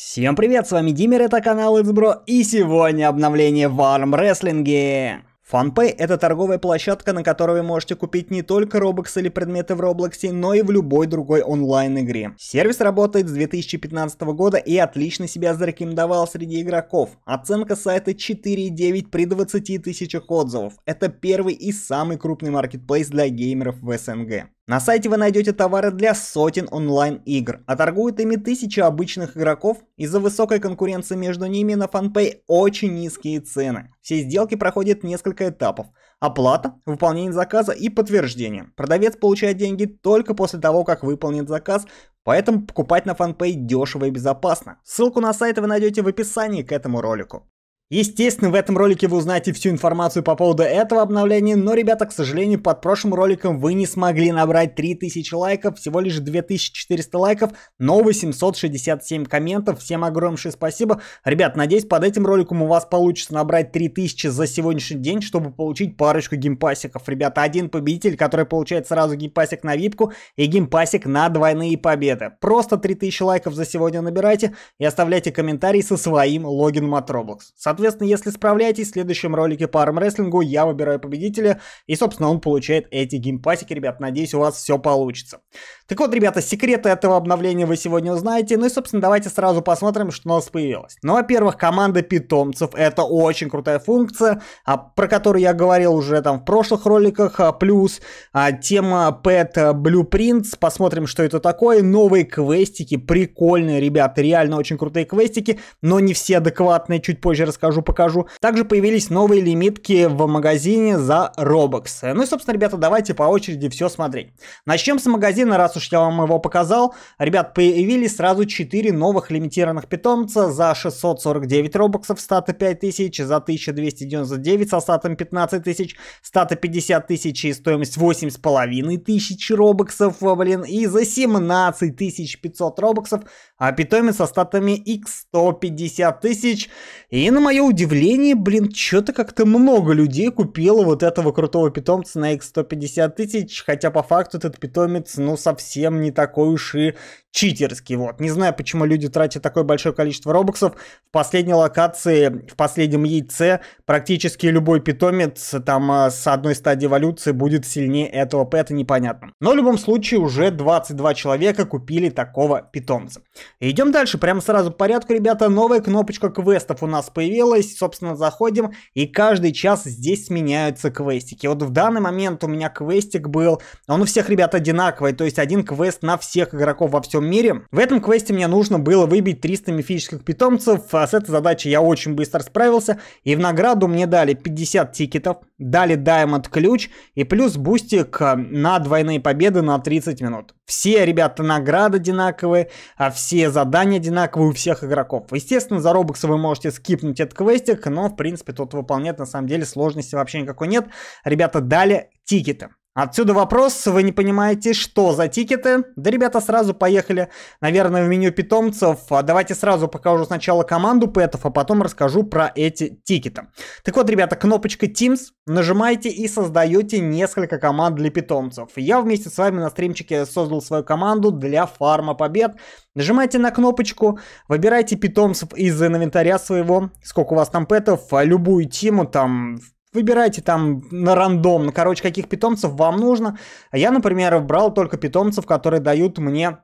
Всем привет, с вами Димер, это канал Xbro и сегодня обновление в армрестлинге. FunPay – это торговая площадка, на которой вы можете купить не только Robux или предметы в Roblox, но и в любой другой онлайн-игре. Сервис работает с 2015 года и отлично себя зарекомендовал среди игроков. Оценка сайта 4.9 при 20 тысячах отзывов. Это первый и самый крупный маркетплейс для геймеров в СНГ. На сайте вы найдете товары для сотен онлайн-игр, а торгуют ими тысячи обычных игроков, из-за высокой конкуренции между ними на FanPay очень низкие цены. Все сделки проходят несколько этапов. Оплата, выполнение заказа и подтверждение. Продавец получает деньги только после того, как выполнит заказ, поэтому покупать на FanPay дешево и безопасно. Ссылку на сайт вы найдете в описании к этому ролику. Естественно, в этом ролике вы узнаете всю информацию по поводу этого обновления, но, ребята, к сожалению, под прошлым роликом вы не смогли набрать 3000 лайков, всего лишь 2400 лайков, но 867 комментов. Всем огромнейшее спасибо. Ребят, надеюсь, под этим роликом у вас получится набрать 3000 за сегодняшний день, чтобы получить парочку геймпасиков. Ребята, один победитель, который получает сразу геймпасик на випку и геймпасик на двойные победы. Просто 3000 лайков за сегодня набирайте и оставляйте комментарии со своим логином от Roblox. Соответственно, если справляетесь, в следующем ролике по армрестлингу я выбираю победителя, и, собственно, он получает эти геймпасики, ребят. Надеюсь, у вас все получится. Так вот, ребята, секреты этого обновления вы сегодня узнаете. Ну и, собственно, давайте сразу посмотрим, что у нас появилось. Ну, во-первых, команда питомцев. Это очень крутая функция, а, про которую я говорил уже там в прошлых роликах. А, плюс а, тема Pet Blueprints. Посмотрим, что это такое. Новые квестики. Прикольные, ребята. Реально очень крутые квестики, но не все адекватные. Чуть позже расскажу расскажу, покажу. Также появились новые лимитки в магазине за Robux. Ну и, собственно, ребята, давайте по очереди все смотреть. Начнем с магазина, раз уж я вам его показал. Ребят, появились сразу 4 новых лимитированных питомца за 649 робоксов, статы 5000, за 1299 со статом 15 тысяч, стата 50 тысяч и стоимость 8,5 тысяч робоксов, э, блин, и за 17500 500 робоксов а питомец со статами x 150 тысяч. И на мою мое удивление, блин, что-то как-то много людей купило вот этого крутого питомца на X150 тысяч, хотя по факту этот питомец, ну, совсем не такой уж и читерский. Вот. Не знаю, почему люди тратят такое большое количество робоксов. В последней локации, в последнем яйце, практически любой питомец там э, с одной стадии эволюции будет сильнее этого пэта, непонятно. Но в любом случае уже 22 человека купили такого питомца. Идем дальше, прямо сразу по порядку, ребята. Новая кнопочка квестов у нас появилась. Собственно, заходим, и каждый час здесь меняются квестики. Вот в данный момент у меня квестик был, он у всех, ребят, одинаковый, то есть один квест на всех игроков во всем всем мире. В этом квесте мне нужно было выбить 300 мифических питомцев. а С этой задачей я очень быстро справился. И в награду мне дали 50 тикетов, дали даймонд ключ и плюс бустик э, на двойные победы на 30 минут. Все, ребята, награды одинаковые, а все задания одинаковые у всех игроков. Естественно, за робокса вы можете скипнуть этот квестик, но, в принципе, тут выполнять на самом деле сложности вообще никакой нет. Ребята, дали тикеты. Отсюда вопрос, вы не понимаете, что за тикеты? Да ребята сразу поехали, наверное, в меню питомцев. А давайте сразу покажу сначала команду пэтов, а потом расскажу про эти тикеты. Так вот, ребята, кнопочка Teams, нажимаете и создаете несколько команд для питомцев. Я вместе с вами на стримчике создал свою команду для фарма побед. Нажимаете на кнопочку, выбирайте питомцев из инвентаря своего, сколько у вас там пэтов, а любую тему, там, выбирайте там на рандом, ну, короче, каких питомцев вам нужно. А я, например, брал только питомцев, которые дают мне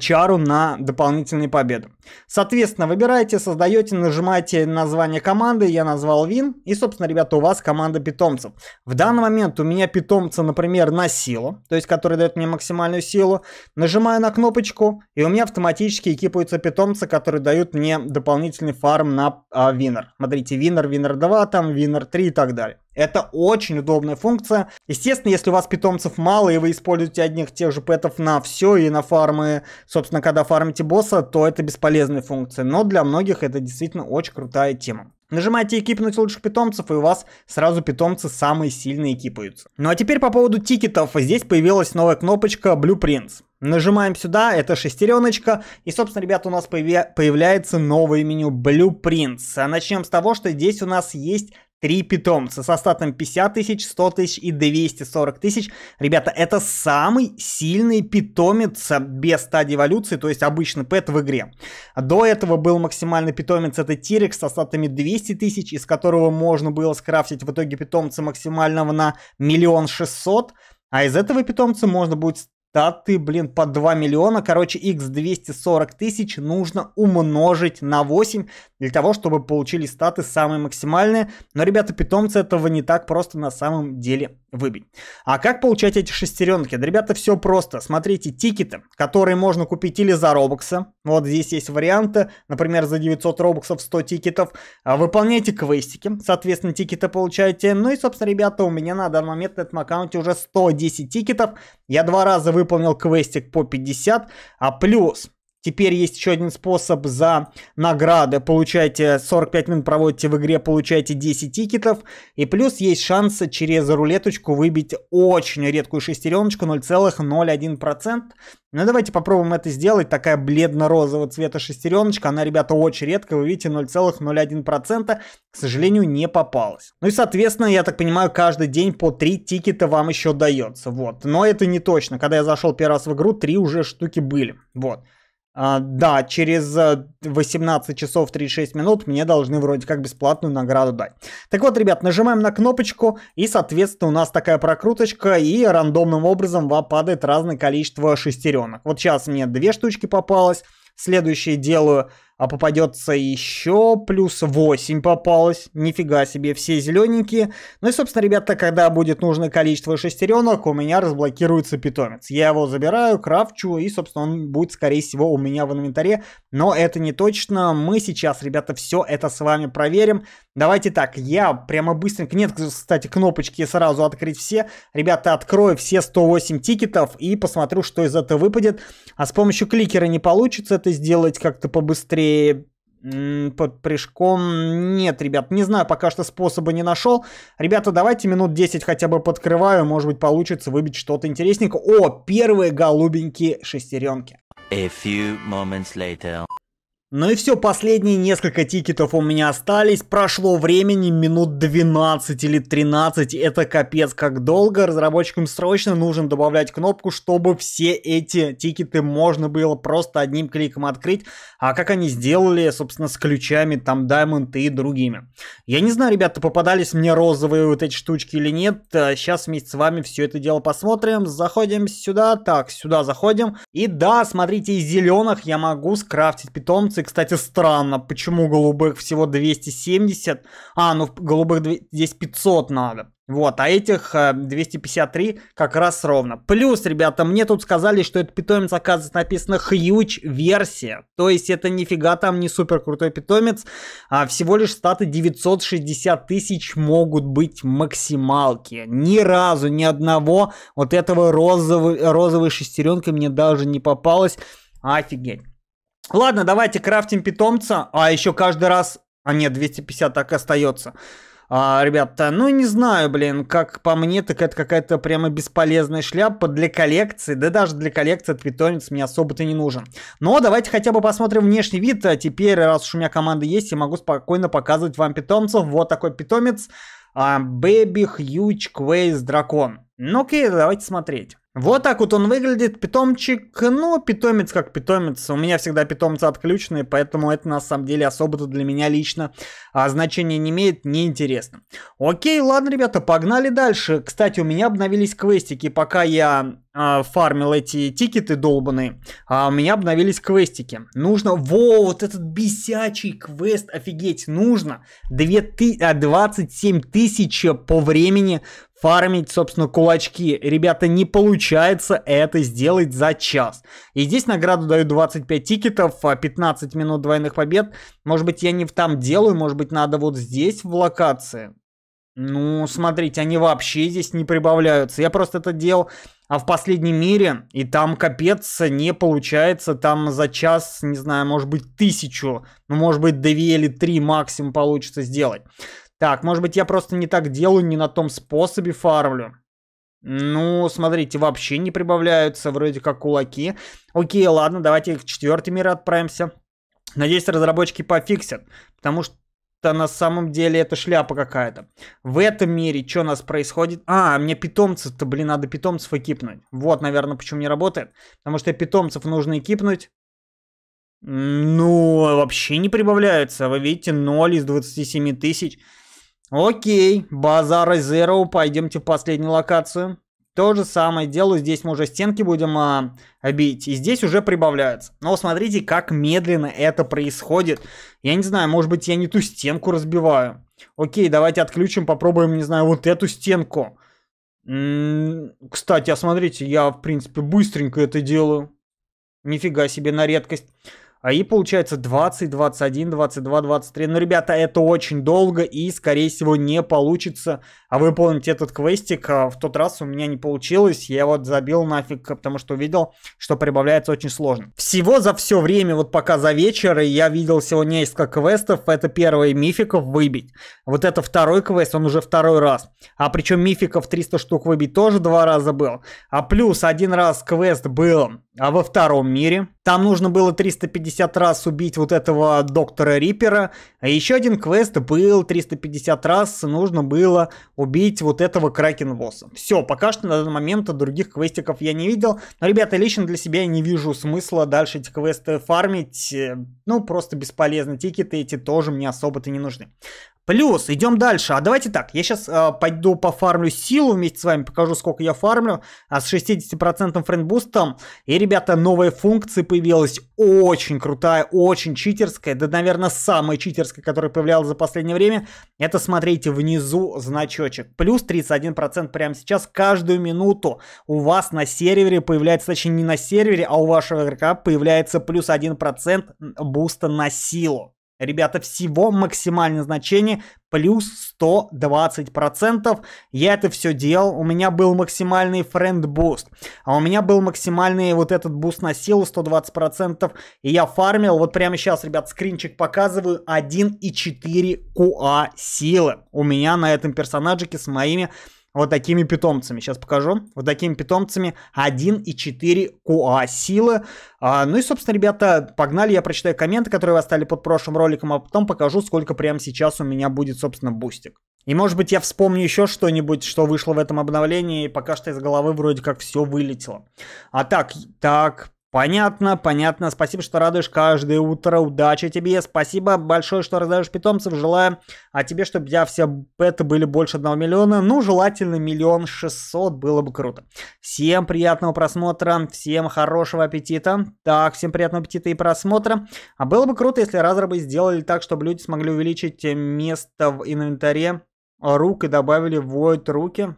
чару на дополнительные победы. Соответственно, выбираете, создаете, нажимаете название команды, я назвал вин, и, собственно, ребята, у вас команда питомцев. В данный момент у меня питомца, например, на силу, то есть который дает мне максимальную силу, нажимаю на кнопочку, и у меня автоматически экипаются питомцы, которые дают мне дополнительный фарм на а, винер. Смотрите, винер, винер 2, там винер 3 и так далее. Это очень удобная функция. Естественно, если у вас питомцев мало, и вы используете одних тех же пэтов на все и на фармы, собственно, когда фармите босса, то это бесполезная функция. Но для многих это действительно очень крутая тема. Нажимайте «Экипнуть лучших питомцев», и у вас сразу питомцы самые сильные экипаются. Ну а теперь по поводу тикетов. Здесь появилась новая кнопочка Blueprints. Нажимаем сюда, это шестереночка, и, собственно, ребята, у нас появи- появляется новое меню Blueprints. А Начнем с того, что здесь у нас есть три питомца со статом 50 тысяч, 100 тысяч и 240 тысяч. Ребята, это самый сильный питомец без стадии эволюции, то есть обычный пэт в игре. До этого был максимальный питомец, это Тирекс со статами 200 тысяч, из которого можно было скрафтить в итоге питомца максимального на миллион шестьсот. А из этого питомца можно будет Штаты, блин, по 2 миллиона. Короче, x 240 тысяч нужно умножить на 8 для того, чтобы получили статы самые максимальные. Но, ребята, питомцы этого не так просто на самом деле выбить. А как получать эти шестеренки? Да, ребята, все просто. Смотрите, тикеты, которые можно купить или за робокса. Вот здесь есть варианты. Например, за 900 робоксов 100 тикетов. А выполняйте квестики. Соответственно, тикеты получаете. Ну и, собственно, ребята, у меня на данный момент на этом аккаунте уже 110 тикетов. Я два раза выполнил квестик по 50, а плюс Теперь есть еще один способ за награды. Получаете 45 минут, проводите в игре, получаете 10 тикетов. И плюс есть шанс через рулеточку выбить очень редкую шестереночку 0,01%. Ну давайте попробуем это сделать. Такая бледно-розового цвета шестереночка. Она, ребята, очень редкая. Вы видите, 0,01%, к сожалению, не попалась. Ну и, соответственно, я так понимаю, каждый день по 3 тикета вам еще дается. Вот. Но это не точно. Когда я зашел первый раз в игру, 3 уже штуки были. Вот. А, да, через 18 э, часов 36 минут мне должны вроде как бесплатную награду дать. Так вот, ребят, нажимаем на кнопочку, и, соответственно, у нас такая прокруточка, и рандомным образом вам падает разное количество шестеренок. Вот сейчас мне две штучки попалось, следующие делаю а попадется еще плюс 8 попалось. Нифига себе, все зелененькие. Ну и, собственно, ребята, когда будет нужное количество шестеренок, у меня разблокируется питомец. Я его забираю, крафчу, и, собственно, он будет, скорее всего, у меня в инвентаре. Но это не точно. Мы сейчас, ребята, все это с вами проверим. Давайте так, я прямо быстренько, нет, кстати, кнопочки сразу открыть все. Ребята, открою все 108 тикетов и посмотрю, что из этого выпадет. А с помощью кликера не получится это сделать как-то побыстрее. Под прыжком нет, ребят, не знаю, пока что способа не нашел. Ребята, давайте минут 10 хотя бы подкрываю, может быть получится выбить что-то интересненькое. О, первые голубенькие шестеренки. A few moments later. Ну и все, последние несколько тикетов у меня остались. Прошло времени минут 12 или 13. Это капец как долго. Разработчикам срочно нужно добавлять кнопку, чтобы все эти тикеты можно было просто одним кликом открыть. А как они сделали, собственно, с ключами, там, Diamond и другими. Я не знаю, ребята, попадались мне розовые вот эти штучки или нет. Сейчас э, вместе с вами все это дело посмотрим. Заходим сюда. Так, сюда заходим. И да, смотрите, из зеленых я могу скрафтить питомцы, кстати, странно. Почему голубых всего 270? А, ну голубых 2... здесь 500 надо. Вот, а этих 253 э, как раз ровно. Плюс, ребята, мне тут сказали, что этот питомец, оказывается, написано huge версия. То есть это нифига там не супер крутой питомец, а всего лишь статы 960 тысяч могут быть максималки. Ни разу, ни одного вот этого розовой, розовой шестеренкой мне даже не попалось. Офигеть. Ладно, давайте крафтим питомца. А еще каждый раз... А нет, 250 так остается. А, ребята, ну не знаю, блин, как по мне, так это какая-то прямо бесполезная шляпа для коллекции. Да даже для коллекции этот питомец мне особо-то не нужен. Но давайте хотя бы посмотрим внешний вид. А теперь, раз уж у меня команда есть, я могу спокойно показывать вам питомцев. Вот такой питомец. Бэби Хьюч Квейс Дракон. Ну окей, давайте смотреть. Вот так вот он выглядит, питомчик, ну, питомец как питомец, у меня всегда питомцы отключены, поэтому это на самом деле особо-то для меня лично а, значения не имеет, неинтересно. Окей, ладно, ребята, погнали дальше. Кстати, у меня обновились квестики, пока я а, фармил эти тикеты долбанные. а у меня обновились квестики. Нужно, во, вот этот бесячий квест, офигеть, нужно 20, 27 а, тысяч по времени фармить, собственно, кулачки. Ребята, не получается это сделать за час. И здесь награду дают 25 тикетов, 15 а минут двойных побед. Может быть, я не в там делаю, может быть, надо вот здесь в локации. Ну, смотрите, они вообще здесь не прибавляются. Я просто это делал а в последнем мире, и там капец не получается. Там за час, не знаю, может быть, тысячу, ну, может быть, две или три максимум получится сделать. Так, может быть, я просто не так делаю, не на том способе фармлю. Ну, смотрите, вообще не прибавляются, вроде как кулаки. Окей, ладно, давайте в четвертый мир отправимся. Надеюсь, разработчики пофиксят, потому что на самом деле это шляпа какая-то. В этом мире что у нас происходит? А, мне питомцев-то, блин, надо питомцев экипнуть. Вот, наверное, почему не работает. Потому что питомцев нужно экипнуть. Ну, вообще не прибавляется. Вы видите, 0 из 27 тысяч. Окей, базар из Zero, пойдемте в последнюю локацию. То же самое делаю, здесь мы уже стенки будем а, бить, и здесь уже прибавляется. Но смотрите, как медленно это происходит. Я не знаю, может быть я не ту стенку разбиваю. Окей, давайте отключим, попробуем, не знаю, вот эту стенку. М -м кстати, а смотрите, я в принципе быстренько это делаю. Нифига себе на редкость. А и получается 20, 21, 22, 23. Ну, ребята, это очень долго и, скорее всего, не получится а выполнить этот квестик. А, в тот раз у меня не получилось. Я вот забил нафиг, потому что увидел, что прибавляется очень сложно. Всего за все время, вот пока за вечер, я видел всего несколько квестов. Это первый мификов выбить. Вот это второй квест, он уже второй раз. А причем мификов 300 штук выбить тоже два раза был. А плюс один раз квест был а во втором мире. Там нужно было 350 раз убить вот этого доктора Рипера. А еще один квест был 350 раз нужно было убить вот этого Кракен босса. Все, пока что на данный момент других квестиков я не видел. Но, ребята, лично для себя я не вижу смысла дальше эти квесты фармить. Э, ну, просто бесполезно. Тикеты эти тоже мне особо-то не нужны. Плюс, идем дальше. А давайте так, я сейчас э, а, пойду пофармлю силу вместе с вами, покажу, сколько я фармлю. А с 60% френдбустом. И, ребята, новая функция появилась. Очень крутая, очень читерская. Да, наверное, самая читерская, которая появлялась за последнее время. Это, смотрите, внизу значочек. Плюс 31% прямо сейчас. Каждую минуту у вас на сервере появляется, точнее, не на сервере, а у вашего игрока появляется плюс 1% буста на силу. Ребята, всего максимальное значение плюс 120%. Я это все делал. У меня был максимальный френд буст. А у меня был максимальный вот этот буст на силу 120%. И я фармил. Вот прямо сейчас, ребят, скринчик показываю. 1,4 куа силы. У меня на этом персонажике с моими вот такими питомцами. Сейчас покажу. Вот такими питомцами 1,4 КУА сила. А, ну и, собственно, ребята, погнали. Я прочитаю комменты, которые вы оставили под прошлым роликом, а потом покажу, сколько прямо сейчас у меня будет, собственно, бустик. И может быть я вспомню еще что-нибудь, что вышло в этом обновлении, и пока что из головы вроде как все вылетело. А так, так, Понятно, понятно. Спасибо, что радуешь каждое утро. Удачи тебе. Спасибо большое, что раздаешь питомцев. Желаю а тебе, чтобы я все это были больше 1 миллиона. Ну, желательно миллион шестьсот. Было бы круто. Всем приятного просмотра. Всем хорошего аппетита. Так, всем приятного аппетита и просмотра. А было бы круто, если разрабы сделали так, чтобы люди смогли увеличить место в инвентаре рук и добавили void руки.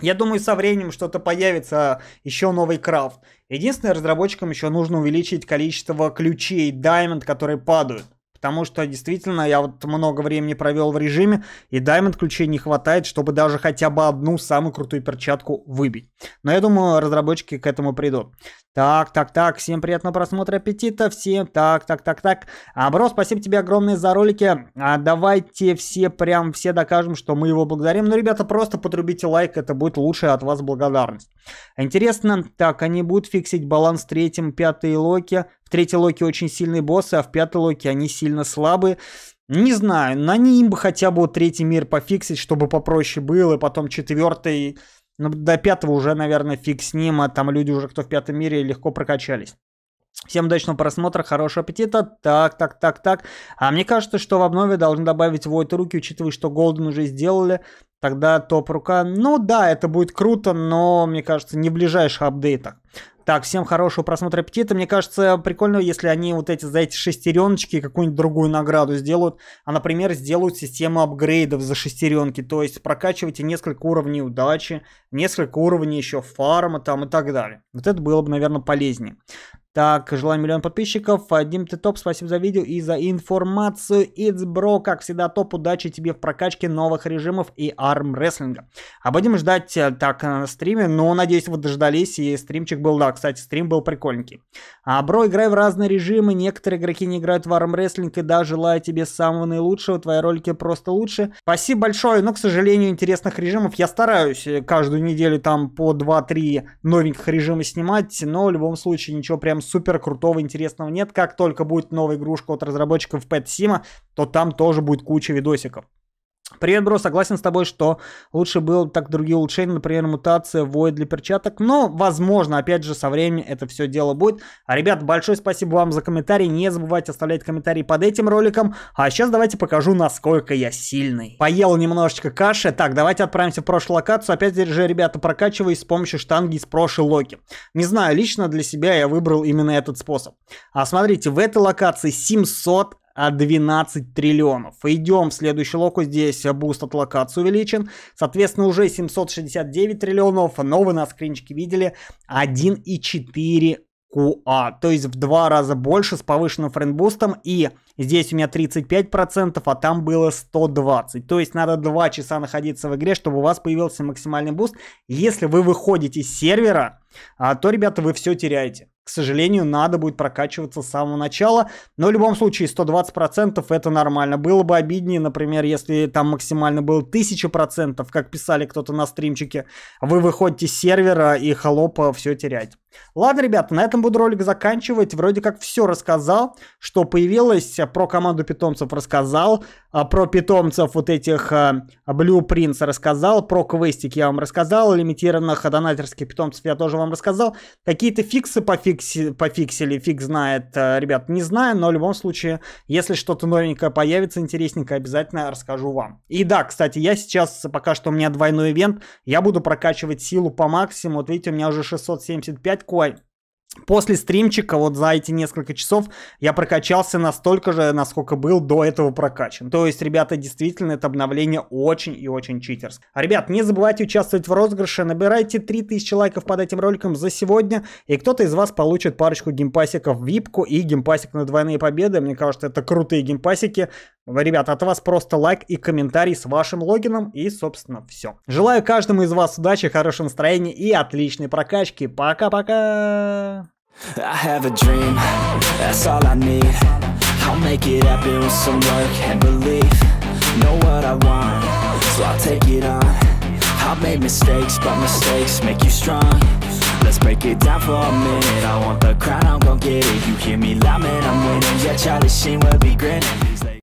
Я думаю, со временем что-то появится, еще новый крафт. Единственное, разработчикам еще нужно увеличить количество ключей Diamond, которые падают потому что действительно я вот много времени провел в режиме, и даймонд ключей не хватает, чтобы даже хотя бы одну самую крутую перчатку выбить. Но я думаю, разработчики к этому придут. Так, так, так, всем приятного просмотра, аппетита, всем, так, так, так, так. А, бро, спасибо тебе огромное за ролики, а, давайте все, прям все докажем, что мы его благодарим. Ну, ребята, просто подрубите лайк, это будет лучшая от вас благодарность. Интересно, так, они будут фиксить баланс в третьем, пятой локе. В третьей локе очень сильные боссы, а в пятой локе они сильные сильно слабые. Не знаю, на ним бы хотя бы вот третий мир пофиксить, чтобы попроще было, потом четвертый, ну, до пятого уже, наверное, фиг с ним, а там люди уже, кто в пятом мире, легко прокачались. Всем удачного просмотра, хорошего аппетита. Так, так, так, так. А мне кажется, что в обнове должны добавить войт руки, учитывая, что Голден уже сделали. Тогда топ рука. Ну да, это будет круто, но мне кажется, не в ближайших апдейтах. Так, всем хорошего просмотра аппетита. Мне кажется, прикольно, если они вот эти, за эти шестереночки какую-нибудь другую награду сделают. А, например, сделают систему апгрейдов за шестеренки. То есть прокачивайте несколько уровней удачи, несколько уровней еще фарма там и так далее. Вот это было бы, наверное, полезнее. Так, желаем миллион подписчиков. Дим, ты топ, спасибо за видео и за информацию. It's bro, как всегда, топ. Удачи тебе в прокачке новых режимов и армрестлинга. А будем ждать э, так на э, стриме, но надеюсь, вы дождались, и стримчик был, да, кстати, стрим был прикольненький. А, бро, играй в разные режимы, некоторые игроки не играют в армрестлинг, и да, желаю тебе самого наилучшего, твои ролики просто лучше. Спасибо большое, но, к сожалению, интересных режимов я стараюсь э, каждую неделю там по 2-3 новеньких режима снимать, но в любом случае ничего прям супер крутого интересного нет. Как только будет новая игрушка от разработчиков Pet Sima, то там тоже будет куча видосиков. Привет, бро, согласен с тобой, что лучше было так другие улучшения, например, мутация, воид для перчаток. Но, возможно, опять же, со временем это все дело будет. А, ребят, большое спасибо вам за комментарии. Не забывайте оставлять комментарии под этим роликом. А сейчас давайте покажу, насколько я сильный. Поел немножечко каши. Так, давайте отправимся в прошлую локацию. Опять же, ребята, прокачиваюсь с помощью штанги из прошлой локи. Не знаю, лично для себя я выбрал именно этот способ. А смотрите, в этой локации 700 12 а, триллионов. Идем в следующий локу, здесь буст от локации увеличен, соответственно уже 769 триллионов, но вы на скринчике видели 1,4 QA, то есть в два раза больше с повышенным френдбустом и здесь у меня 35%, а там было 120. То есть надо 2 часа находиться в игре, чтобы у вас появился максимальный буст. Если вы выходите с сервера, а, то, ребята, вы все теряете. К сожалению, надо будет прокачиваться с самого начала. Но в любом случае 120% это нормально. Было бы обиднее, например, если там максимально было 1000%, как писали кто-то на стримчике. Вы выходите с сервера и холопа все терять. Ладно, ребята, на этом буду ролик заканчивать. Вроде как все рассказал, что появилось. А, про команду питомцев рассказал. А, про питомцев вот этих а, Blue Prince рассказал. Про квестик я вам рассказал. Лимитированных донатерских питомцев я тоже вам рассказал. Какие-то фиксы по фиксам фикси, пофиксили, фиг знает, э, ребят, не знаю, но в любом случае, если что-то новенькое появится, интересненькое, обязательно расскажу вам. И да, кстати, я сейчас, пока что у меня двойной ивент, я буду прокачивать силу по максимуму, вот видите, у меня уже 675 кой После стримчика, вот за эти несколько часов, я прокачался настолько же, насколько был до этого прокачан. То есть, ребята, действительно, это обновление очень и очень читерское. А, ребят, не забывайте участвовать в розыгрыше, набирайте 3000 лайков под этим роликом за сегодня, и кто-то из вас получит парочку геймпасиков випку и геймпасик на двойные победы. Мне кажется, это крутые геймпасики, Ребят, от вас просто лайк и комментарий с вашим логином и, собственно, все. Желаю каждому из вас удачи, хорошего настроения и отличной прокачки. Пока-пока! I have a dream, that's all I need I'll make it happen with some work and belief Know what I want, so I'll take it on I've made mistakes, but mistakes make you strong Let's break it down for a minute I want the crown, I'm gon' get it You hear me loud, man, I'm winning Yeah, Charlie Sheen will be grinning